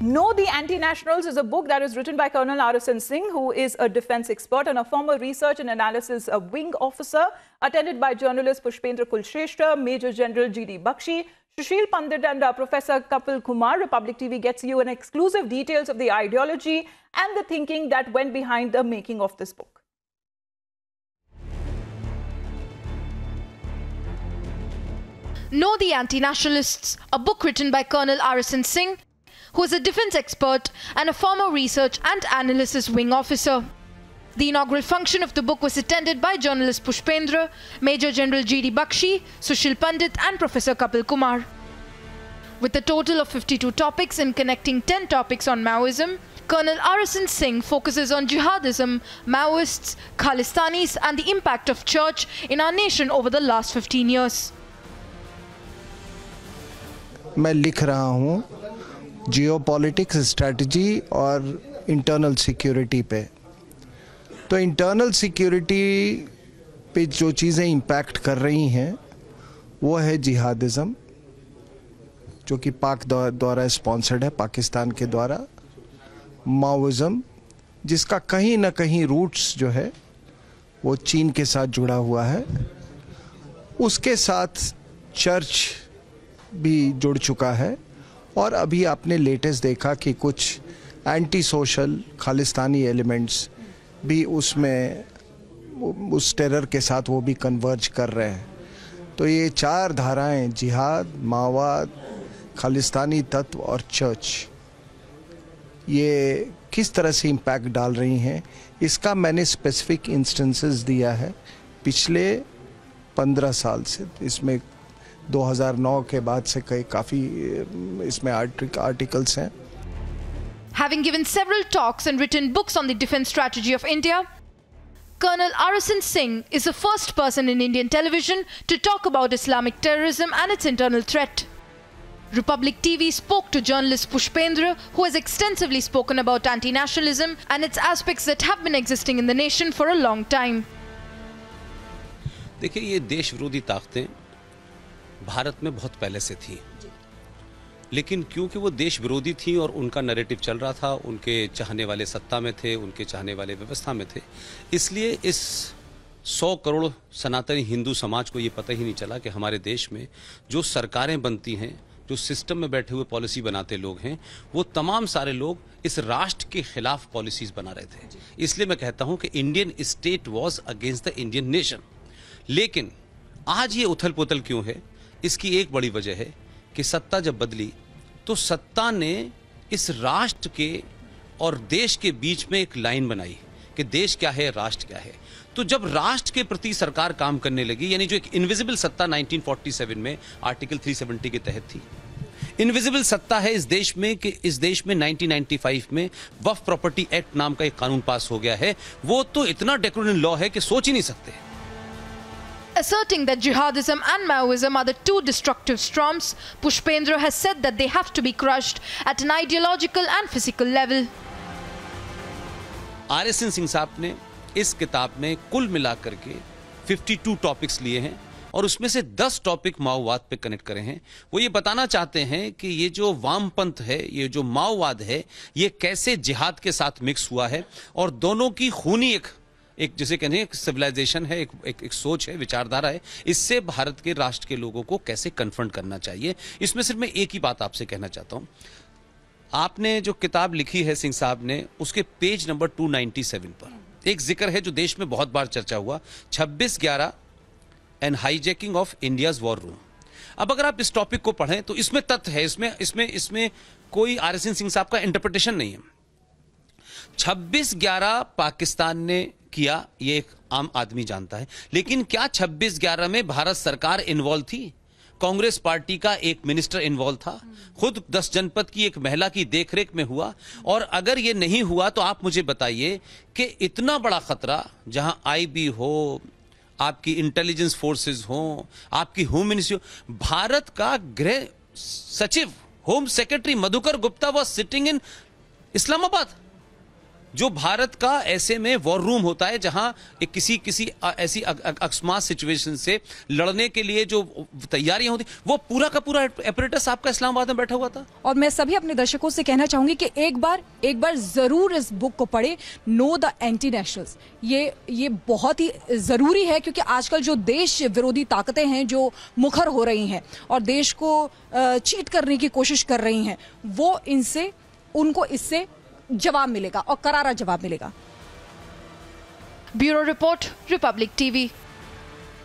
Know the Anti-Nationals is a book that is written by Colonel Arifin Singh, who is a defense expert and a former research and analysis wing officer, attended by journalist Pushpendra Kulshrestha, Major General G.D. Bakshi, Shashil Pandit and uh, Professor Kapil Kumar. Republic TV gets you an exclusive details of the ideology and the thinking that went behind the making of this book. Know the Anti-Nationalists, a book written by Colonel Arison Singh, who is a defense expert and a former research and analysis wing officer. The inaugural function of the book was attended by journalist Pushpendra, Major General G.D. Bakshi, Sushil Pandit and Professor Kapil Kumar. With a total of 52 topics and connecting 10 topics on Maoism, Colonel Arasan Singh focuses on jihadism, Maoists, Khalistanis and the impact of church in our nation over the last 15 years. I am writing. Geopolitics strategy और internal security पे तो internal security पे जो चीज़ें impact कर रही हैं वो है जिहादिज़म जो कि पाक द्वारा स्पॉन्सर्ड है पाकिस्तान के द्वारा माओज़म जिसका कहीं ना कहीं रूट्स जो है वो चीन के साथ जुड़ा हुआ है उसके साथ चर्च भी जुड़ चुका है और अभी आपने लेटेस्ट देखा कि कुछ एंटी सोशल खालिस्तानी एलिमेंट्स भी उसमें उस टेरर के साथ वो भी कन्वर्ज कर रहे हैं तो ये चार धाराएं जिहाद माओवाद खालिस्तानी तत्व और चर्च ये किस तरह से इम्पैक्ट डाल रही हैं इसका मैंने स्पेसिफिक इंस्टेंसेस दिया है पिछले पंद्रह साल से इसमें 2009 के बाद से कई काफ़ी इसमें आर्टिक, आर्टिकल्स हैं Having given several talks and written books on the defense strategy of India, Colonel Arasan Singh is the first person in Indian television to talk about Islamic terrorism and its internal threat. Republic TV spoke to journalist Pushpendra, who has extensively spoken about anti nationalism and its aspects that have been existing in the nation for a long time. देखिए ये देश विरोधी ताकतें भारत में बहुत पहले से थी लेकिन क्योंकि वो देश विरोधी थी और उनका नैरेटिव चल रहा था उनके चाहने वाले सत्ता में थे उनके चाहने वाले व्यवस्था में थे इसलिए इस सौ करोड़ सनातनी हिंदू समाज को ये पता ही नहीं चला कि हमारे देश में जो सरकारें बनती हैं जो सिस्टम में बैठे हुए पॉलिसी बनाते लोग हैं वो तमाम सारे लोग इस राष्ट्र के खिलाफ पॉलिसीज बना रहे थे इसलिए मैं कहता हूं कि Indian state was against the Indian nation लेकिन आज ये उथल पुथल क्यों है इसकी एक बड़ी वजह है कि सत्ता जब बदली तो सत्ता ने इस राष्ट्र के और देश के बीच में एक लाइन बनाई कि देश क्या है राष्ट्र क्या है तो जब राष्ट्र के प्रति सरकार काम करने लगी यानी जो एक इनविजिबल सत्ता 1947 में आर्टिकल 370 के तहत थी इनविजिबल सत्ता है इस देश में कि इस देश में 1995 में वफ प्रॉपर्टी एक्ट नाम का एक कानून पास हो गया है वो तो इतना डेकोरेटिव लॉ है कि सोच ही नहीं सकते Asserting that jihadism and Maoism are the two destructive storms, Pushpendra has said that they have to be crushed at an ideological and physical level. R singh saab ne is kitab mein kul में कुल मिलाकर 52 topics liye hain और उसमें से 10 topic माओवाद पे connect करे हैं वो ये बताना चाहते हैं कि ये जो वामपंथ है ये जो माओवाद है ये कैसे जिहाद के साथ मिक्स हुआ है और दोनों की खूनी एक एक जिसे कहने एक सिविलाइजेशन है एक, एक एक सोच है विचारधारा है इससे भारत के राष्ट्र के लोगों को कैसे कन्फ्रंट करना चाहिए इसमें सिर्फ मैं एक ही बात आपसे कहना चाहता हूँ आपने जो किताब लिखी है सिंह साहब ने उसके पेज नंबर 297 पर एक जिक्र है जो देश में बहुत बार चर्चा हुआ 26 ग्यारह and hijacking of India's war room अब अगर आप इस टॉपिक को पढ़ें तो इसमें तथ्य है इसमें इसमें इसमें कोई आर एस सिंह साहब का इंटरप्रिटेशन नहीं है 26 ग्यारह पाकिस्तान ने किया ये एक आम आदमी जानता है लेकिन क्या छब्बीस ग्यारह में भारत सरकार इन्वॉल्व थी कांग्रेस पार्टी का एक मिनिस्टर इन्वॉल्व था खुद दस जनपद की एक महिला की देखरेख में हुआ और अगर ये नहीं हुआ तो आप मुझे बताइए कि इतना बड़ा खतरा जहां आईबी हो आपकी इंटेलिजेंस फोर्सेस हो आपकी होम मिनिस्ट्री हो भारत का गृह सचिव home secretary Madhukar Gupta was sitting in Islamabad जो भारत का ऐसे में वॉर रूम होता है जहां एक किसी किसी ऐसी अकस्मात सिचुएशन से लड़ने के लिए जो तैयारियां होती वो पूरा का पूरा एपरेटस आपका इस्लामाबाद में बैठा हुआ था और मैं सभी अपने दर्शकों से कहना चाहूंगी कि एक बार एक बार जरूर इस बुक को पढ़े नो द एंटी नेशनल्स ये ये बहुत ही ज़रूरी है क्योंकि आजकल जो देश विरोधी ताकतें हैं जो मुखर हो रही हैं और देश को चीट करने की कोशिश कर रही हैं वो इनसे उनको इससे जवाब मिलेगा और करारा जवाब मिलेगा ब्यूरो रिपोर्ट रिपब्लिक टीवी